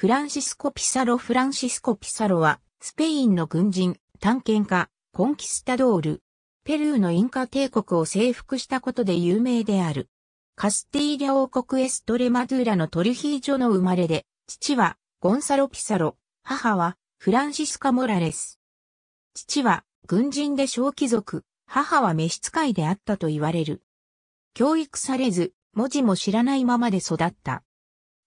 フランシスコ・ピサロ・フランシスコ・ピサロは、スペインの軍人、探検家、コンキスタドール。ペルーのインカ帝国を征服したことで有名である。カスティーリャ王国エストレマドゥーラのトルヒージョの生まれで、父はゴンサロ・ピサロ、母はフランシスカ・モラレス。父は軍人で小貴族、母は召使いであったと言われる。教育されず、文字も知らないままで育った。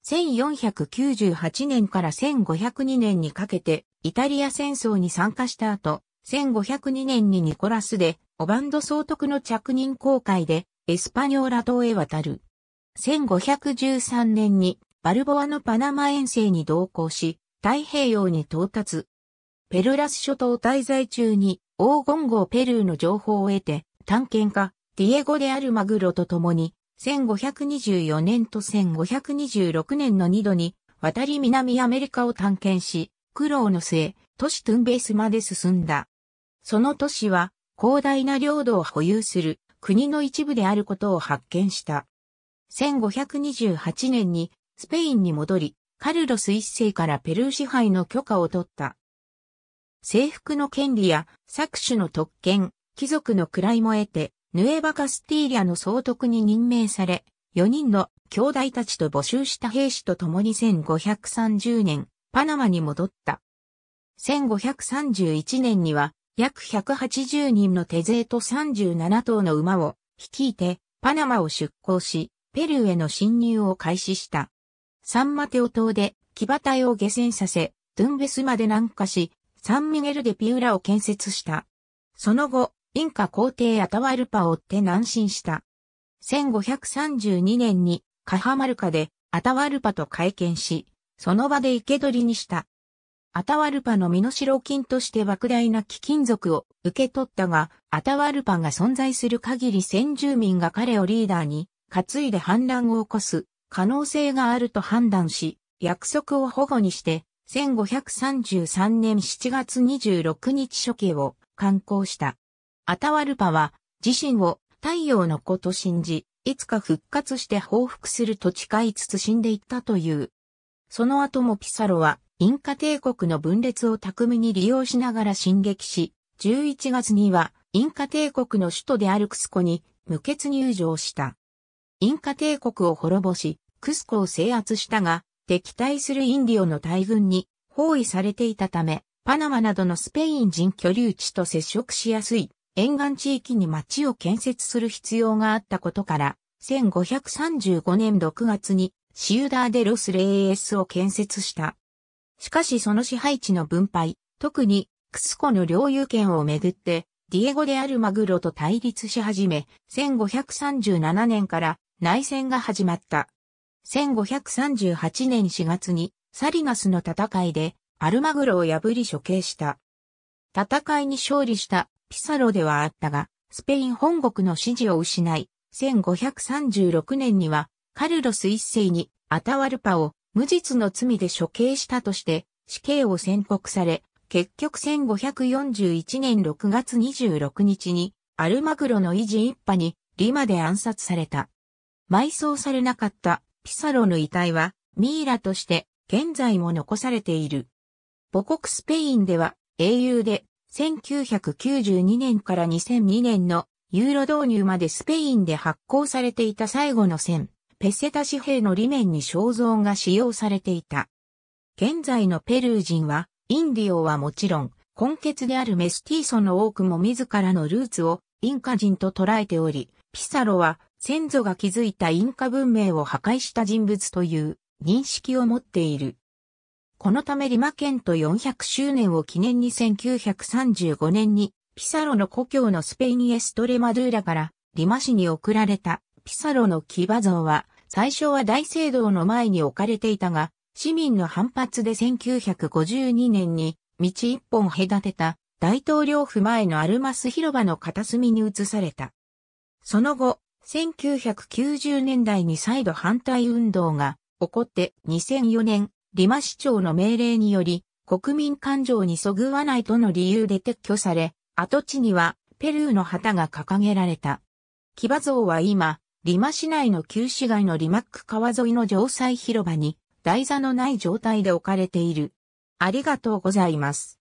1498年から1502年にかけてイタリア戦争に参加した後、1502年にニコラスでオバンド総督の着任公開でエスパニョーラ島へ渡る。1513年にバルボアのパナマ遠征に同行し、太平洋に到達。ペルラス諸島滞在中に黄金号ペルーの情報を得て、探検家、ディエゴ・であるマグロと共に1524年と1526年の2度に渡り南アメリカを探検し、苦労の末、都市トゥンベスまで進んだ。その都市は広大な領土を保有する国の一部であることを発見した。1528年にスペインに戻り、カルロス一世からペルー支配の許可を取った。征服の権利や搾取の特権、貴族の位も得て、ヌエバ・カスティーリアの総督に任命され、4人の兄弟たちと募集した兵士と共に1530年、パナマに戻った。1531年には、約180人の手勢と37頭の馬を率いて、パナマを出港し、ペルーへの侵入を開始した。サンマテオ島で騎馬隊を下船させ、ドゥンベスまで南下し、サンミゲルデピウラを建設した。その後、インカ皇帝アタワルパを追って南進した。1532年にカハマルカでアタワルパと会見し、その場で生け捕りにした。アタワルパの身代金として莫大な貴金属を受け取ったが、アタワルパが存在する限り先住民が彼をリーダーに担いで反乱を起こす可能性があると判断し、約束を保護にして、1533年7月26日処刑を刊行した。アタワルパは自身を太陽の子と信じ、いつか復活して報復すると誓いつつ死んでいったという。その後もピサロはインカ帝国の分裂を巧みに利用しながら進撃し、11月にはインカ帝国の首都であるクスコに無血入場した。インカ帝国を滅ぼし、クスコを制圧したが、敵対するインディオの大軍に包囲されていたため、パナマなどのスペイン人居留地と接触しやすい沿岸地域に町を建設する必要があったことから、1535年6月にシウダーデロス・レーエスを建設した。しかしその支配地の分配、特にクスコの領有権をめぐって、ディエゴ・であるマグロと対立し始め、1537年から内戦が始まった。1538年4月にサリナスの戦いでアルマグロを破り処刑した。戦いに勝利したピサロではあったが、スペイン本国の支持を失い、1536年にはカルロス一世にアタワルパを無実の罪で処刑したとして死刑を宣告され、結局1541年6月26日にアルマグロの維持一派にリマで暗殺された。埋葬されなかったピサロの遺体はミイラとして現在も残されている。母国スペインでは英雄で1992年から2002年のユーロ導入までスペインで発行されていた最後の線、ペセタ紙幣の裏面に肖像が使用されていた。現在のペルー人は、インディオはもちろん、根血であるメスティーソの多くも自らのルーツをインカ人と捉えており、ピサロは先祖が築いたインカ文明を破壊した人物という認識を持っている。このためリマケント400周年を記念に1935年にピサロの故郷のスペインエストレマドゥーラからリマ市に送られたピサロの騎馬像は最初は大聖堂の前に置かれていたが市民の反発で1952年に道一本隔てた大統領府前のアルマス広場の片隅に移された。その後、1990年代に再度反対運動が起こって2004年リマ市長の命令により、国民感情にそぐわないとの理由で撤去され、跡地にはペルーの旗が掲げられた。騎馬像は今、リマ市内の旧市街のリマック川沿いの城塞広場に台座のない状態で置かれている。ありがとうございます。